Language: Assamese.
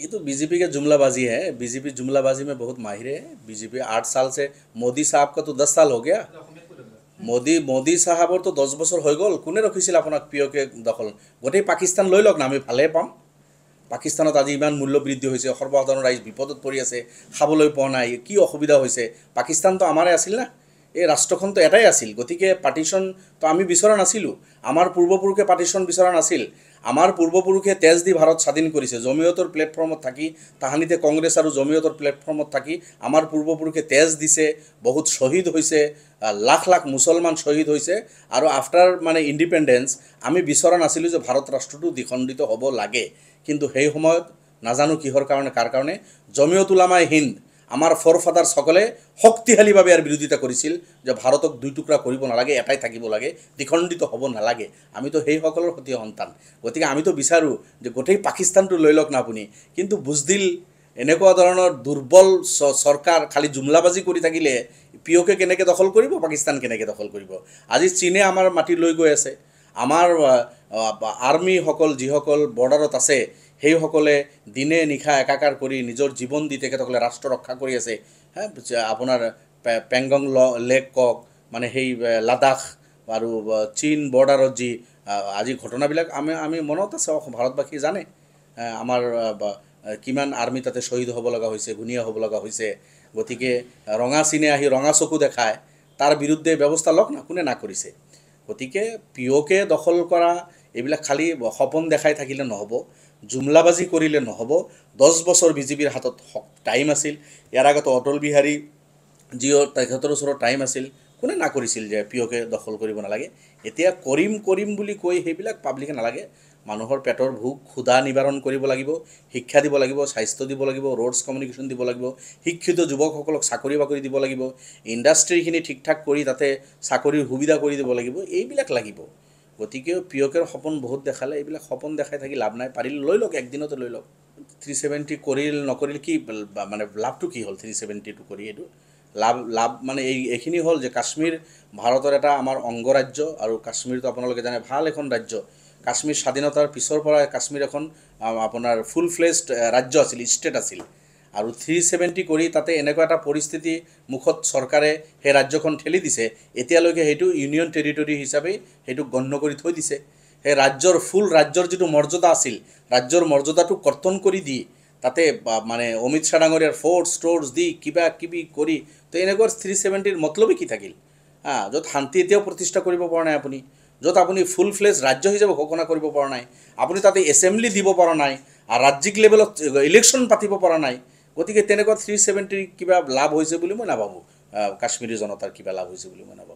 ये तो बीजेपी के जुमलाबाजी है बीजेपी जुमलाबाजी में बहुत माहिर है बीजेपी आठ साल से मोदी साहब का तो दस साल हो गया মোদী মোদী চাহাবৰতো দহ বছৰ হৈ গ'ল কোনে ৰখিছিল আপোনাক প্ৰিয়কে দখল গোটেই পাকিস্তান লৈ লওক না আমি ভালে পাম পাকিস্তানত আজি ইমান মূল্য বৃদ্ধি হৈছে সৰ্বসাধাৰণ ৰাইজ বিপদত পৰি আছে খাবলৈ পোৱা নাই কি অসুবিধা হৈছে পাকিস্তানতো আমাৰে আছিল না এই ৰাষ্ট্ৰখনতো এটাই আছিল গতিকে পাৰ্টিশ্যনতো আমি বিচৰা নাছিলোঁ আমাৰ পূৰ্বপুৰুষে পাৰ্টিশ্যন বিচৰা নাছিল আমাৰ পূৰ্বপুৰুষে তেজ দি ভাৰত স্বাধীন কৰিছে জমিয়তৰ প্লেটফৰ্মত থাকি তাহানিতে কংগ্ৰেছ আৰু জমিয়তৰ প্লেটফৰ্মত থাকি আমাৰ পূৰ্বপুৰুষে তেজ দিছে বহুত শ্বহীদ হৈছে লাখ লাখ মুছলমান শ্বহীদ হৈছে আৰু আফটাৰ মানে ইণ্ডিপেণ্ডেঞ্চ আমি বিচৰা নাছিলোঁ যে ভাৰত ৰাষ্ট্ৰটো দিখণ্ডিত হ'ব লাগে কিন্তু সেই সময়ত নাজানো কিহৰ কাৰণে কাৰ কাৰণে জমিয়ত ওলামাই হিন্দ আমাৰ ফ'ৰ ফাদাৰসকলে শক্তিশালীভাৱে ইয়াৰ বিৰোধিতা কৰিছিল যে ভাৰতক দুই টুকুৰা কৰিব নালাগে এটাই থাকিব লাগে দ্বিখণ্ডিত হ'ব নালাগে আমিতো সেইসকলৰ সতীয় সন্তান গতিকে আমিতো বিচাৰোঁ যে গোটেই পাকিস্তানটো লৈ লওক না আপুনি কিন্তু বুজদিল এনেকুৱা ধৰণৰ দুৰ্বল চ চৰকাৰ খালি জুমলাবাজি কৰি থাকিলে পি অ'কে কেনেকৈ দখল কৰিব পাকিস্তান কেনেকৈ দখল কৰিব আজি চীনে আমাৰ মাটি লৈ গৈ আছে আমাৰ আৰ্মিসকল যিসকল বৰ্ডাৰত আছে সেইসকলে দিনে নিশা একাকাৰ কৰি নিজৰ জীৱন দি তেখেতসকলে ৰাষ্ট্ৰ ৰক্ষা কৰি আছে হে আপোনাৰ পেংগং ল লেক কওক মানে সেই লাডাখ আৰু চীন বৰ্ডাৰত যি আজি ঘটনাবিলাক আমি আমি মনত আছে ভাৰতবাসীয়ে জানে আমাৰ কিমান আৰ্মি তাতে শ্বহীদ হ'ব লগা হৈছে ঘূনীয়া হ'ব লগা হৈছে গতিকে ৰঙা চিনে আহি ৰঙা চকু দেখায় তাৰ বিৰুদ্ধে ব্যৱস্থা লওক না কোনে না কৰিছে গতিকে পিঅ'কে দখল কৰা এইবিলাক খালী সপোন দেখাই থাকিলে নহ'ব জুমলাবাজি কৰিলে নহ'ব দহ বছৰ বিজেপিৰ হাতত টাইম আছিল ইয়াৰ আগত অটল বিহাৰী জিঅ' তেখেতৰ ওচৰত টাইম আছিল কোনে না কৰিছিল যে পিয়কে দখল কৰিব নালাগে এতিয়া কৰিম কৰিম বুলি কৈ সেইবিলাক পাব্লিকে নালাগে মানুহৰ পেটৰ ভোক ক্ষুদা নিবাৰণ কৰিব লাগিব শিক্ষা দিব লাগিব স্বাস্থ্য দিব লাগিব ৰোডছ কমিউনিকেশ্যন দিব লাগিব শিক্ষিত যুৱকসকলক চাকৰি বাকৰি দিব লাগিব ইণ্ডাষ্ট্ৰীখিনি ঠিক ঠাক কৰি তাতে চাকৰিৰ সুবিধা কৰি দিব লাগিব এইবিলাক লাগিব গতিকে প্ৰিয়কেৰ সপোন বহুত দেখালে এইবিলাক সপোন দেখাই থাকি লাভ নাই পাৰিলে লৈ লওক একদিনতে লৈ লওক থ্ৰী ছেভেণ্টি কৰিল নকৰিল কি মানে লাভটো কি হ'ল থ্ৰী ছেভেণ্টিটো কৰি এইটো লাভ লাভ মানে এই এইখিনি হ'ল যে কাশ্মীৰ ভাৰতৰ এটা আমাৰ অংগৰাজ্য আৰু কাশ্মীৰটো আপোনালোকে জানে ভাল এখন ৰাজ্য কাশ্মীৰ স্বাধীনতাৰ পিছৰ পৰা কাশ্মীৰ এখন আপোনাৰ ফুল ফ্লেজড ৰাজ্য আছিল ষ্টেট আছিল আৰু থ্ৰী ছেভেণ্টি কৰি তাতে এনেকুৱা এটা পৰিস্থিতি মুখত চৰকাৰে সেই ৰাজ্যখন ঠেলি দিছে এতিয়ালৈকে সেইটো ইউনিয়ন টেৰিটৰী হিচাপেই সেইটো গণ্য কৰি থৈ দিছে সেই ৰাজ্যৰ ফুল ৰাজ্যৰ যিটো মৰ্যাদা আছিল ৰাজ্যৰ মৰ্যাদাটো কৰ্তন কৰি দি তাতে মানে অমিত শ্বাহ ডাঙৰীয়াৰ ফৰ্ট ষ্ট'ৰ দি কিবা কিবি কৰি তো এনেকুৱা থ্ৰী ছেভেণ্টিৰ মতলবেই কি থাকিল হা য'ত শান্তি এতিয়াও প্ৰতিষ্ঠা কৰিব পৰা নাই আপুনি য'ত আপুনি ফুল ফ্লেজ ৰাজ্য হিচাপে ঘোষণা কৰিব পৰা নাই আপুনি তাতে এছেম্বলি দিব পৰা নাই আৰু ৰাজ্যিক লেভেলত ইলেকশ্যন পাতিব পৰা নাই গতিকে তেনেকুৱা থ্ৰী ছেভেণ্টিৰ কিবা লাভ হৈছে বুলি মই নাভাবোঁ কাশ্মীৰী জনতাৰ কিবা লাভ হৈছে বুলি মই নাভাবোঁ